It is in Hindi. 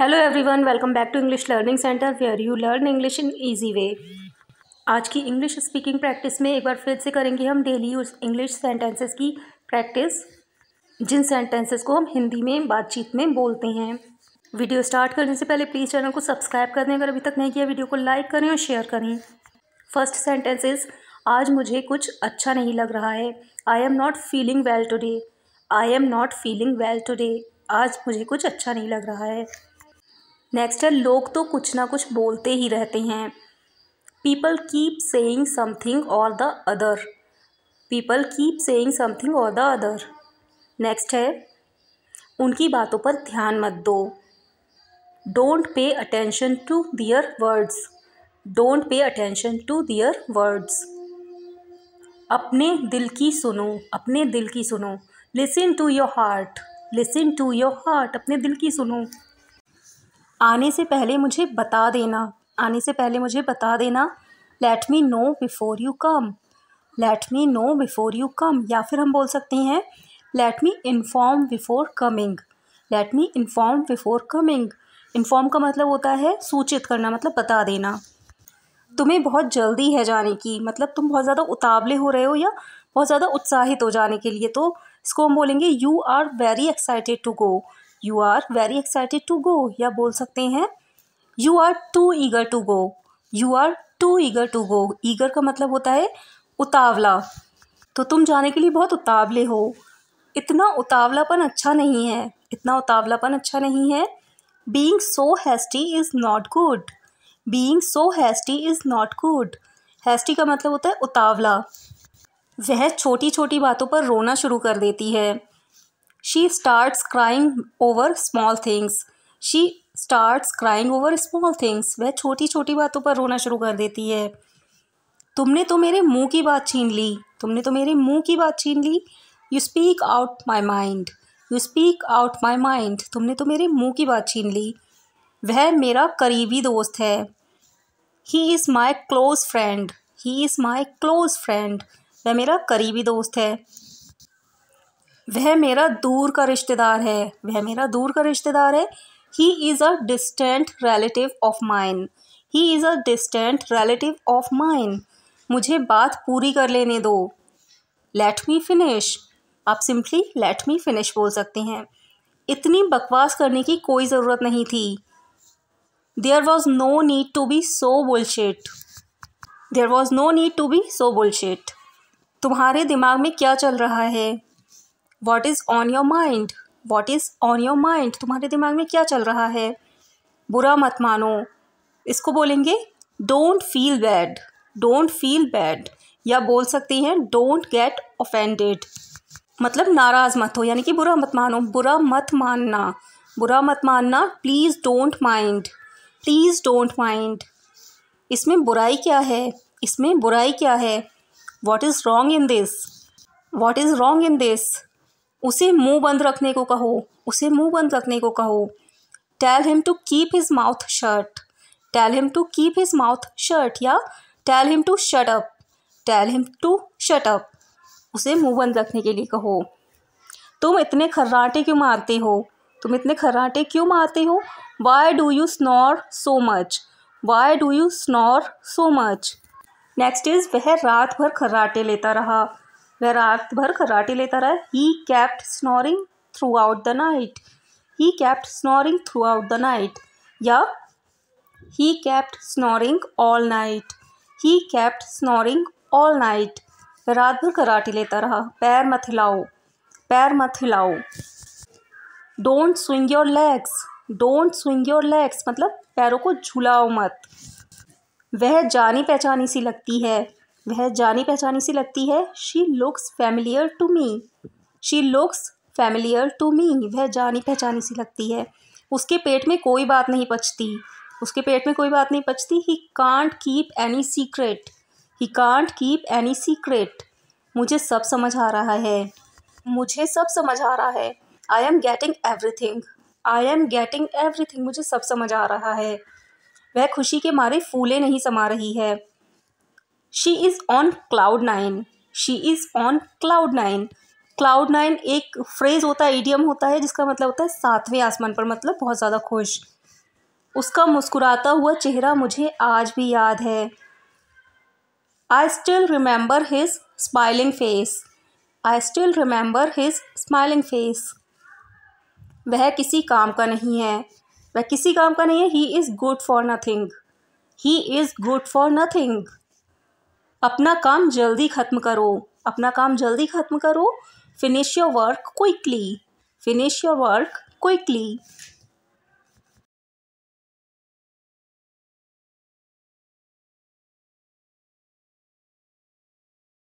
hello everyone welcome back to English learning centre where you learn English in easy way आज की इंग्लिश स्पीकिंग प्रैक्टिस में एक बार फिर से करेंगे हम डेली यूज इंग्लिश सेंटेंसेस की प्रैक्टिस जिन सेंटेंसेस को हम हिंदी में बातचीत में बोलते हैं वीडियो स्टार्ट करने से पहले प्लीज़ चैनल को सब्सक्राइब कर दें अगर अभी तक नहीं किया वीडियो को लाइक करें और शेयर करें फर्स्ट सेंटेंसेस आज मुझे कुछ अच्छा नहीं लग रहा है I am not feeling well today I am not feeling well today आज मुझे कुछ अच्छा नहीं लग रहा है नेक्स्ट है लोग तो कुछ ना कुछ बोलते ही रहते हैं पीपल कीप सेइंग समथिंग और the other people keep saying something और द अदर नेक्स्ट है उनकी बातों पर ध्यान मत दो don't pay attention to their words don't pay attention to their words अपने दिल की सुनो अपने दिल की सुनो listen to your heart listen to your heart अपने दिल की सुनो आने से पहले मुझे बता देना आने से पहले मुझे बता देना let me know before you come let me know before you come या फिर हम बोल सकते हैं let me inform before coming let me inform before coming inform का मतलब होता है सूचित करना मतलब बता देना तुम्हें बहुत जल्दी है जाने की मतलब तुम बहुत ज़्यादा उतावले हो रहे हो या बहुत ज़्यादा उत्साहित हो जाने के लिए तो इसको हम बोलेंगे you are very excited to go you are very excited to go या बोल सकते हैं you are too eager to go you are too eager to go eager का मतलब होता है उतावला तो तुम जाने के लिए बहुत उतावले हो इतना उतावलापन अच्छा नहीं है इतना उतावलापन अच्छा नहीं है being so hasty is not good being so hasty is not good hasty का मतलब होता है उतावला वह छोटी छोटी बातों पर रोना शुरू कर देती है she starts crying over small things she starts crying over small things वह छोटी छोटी बातों पर रोना शुरू कर देती है तुमने तो मेरे मुंह की बात छीन ली तुमने तो मेरे मुंह की बात छीन ली you speak out my mind you speak out my mind तुमने तो मेरे मुंह की बात छीन ली वह मेरा करीबी दोस्त है he is my close friend he is my close friend वह मेरा करीबी दोस्त है वह मेरा दूर का रिश्तेदार है वह मेरा दूर का रिश्तेदार है he is a distant relative of mine he is a distant relative of mine मुझे बात पूरी कर लेने दो लेट मी फिनिश आप सिंपली लेट मी फिनिश बोल सकते हैं इतनी बकवास करने की कोई ज़रूरत नहीं थी there was no need to be so bullshit there was no need to be so bullshit तुम्हारे दिमाग में क्या चल रहा है what is on your mind what is on your mind तुम्हारे दिमाग में क्या चल रहा है बुरा मत मानो इसको बोलेंगे don't feel bad don't feel bad या बोल सकती हैं डोंट गेट ऑफेंडेड मतलब नाराज़ मत हो यानी कि बुरा मत मानो बुरा मत मानना बुरा मत मानना please don't mind please don't mind इसमें बुराई क्या है इसमें बुराई क्या है what is wrong in this what is wrong in this उसे मुंह बंद रखने को कहो उसे मुंह बंद रखने को कहो tell him to keep his mouth shut tell him to keep his mouth shut या tell him to shut up tell him to shut up उसे मुंह बंद रखने के लिए कहो तुम इतने खर्राटे क्यों मारते हो तुम इतने खर्राटे क्यों मारते हो why do you snore so much why do you snore so much next is वह रात भर खर्राटे लेता रहा वह रात भर खराटे लेता रहा he kept snoring throughout the night he kept snoring throughout the night या he kept snoring all night he kept snoring all night वह रात भर खराटे लेता रहा पैर मत हिलाओ पैर मत हिलाओ don't swing your legs don't swing your legs मतलब पैरों को झुलाओ मत वह जानी पहचानी सी लगती है वह जानी पहचानी सी लगती है she looks familiar to me she looks familiar to me वह जानी पहचानी सी लगती है उसके पेट में कोई बात नहीं पचती उसके पेट में कोई बात नहीं पचती he can't keep any secret he can't keep any secret मुझे सब समझ आ रहा है मुझे सब समझ आ रहा है I am getting everything I am getting everything मुझे सब समझ आ रहा है वह खुशी के मारे फूले नहीं समा रही है she is on cloud nine she is on cloud nine cloud nine एक फ्रेज़ होता है एडियम होता है जिसका मतलब होता है सातवें आसमान पर मतलब बहुत ज़्यादा खुश उसका मुस्कुराता हुआ चेहरा मुझे आज भी याद है I still remember his smiling face I still remember his smiling face वह किसी काम का नहीं है वह किसी काम का नहीं है he is good for nothing he is good for nothing अपना काम जल्दी ख़त्म करो अपना काम जल्दी ख़त्म करो finish your work quickly finish your work quickly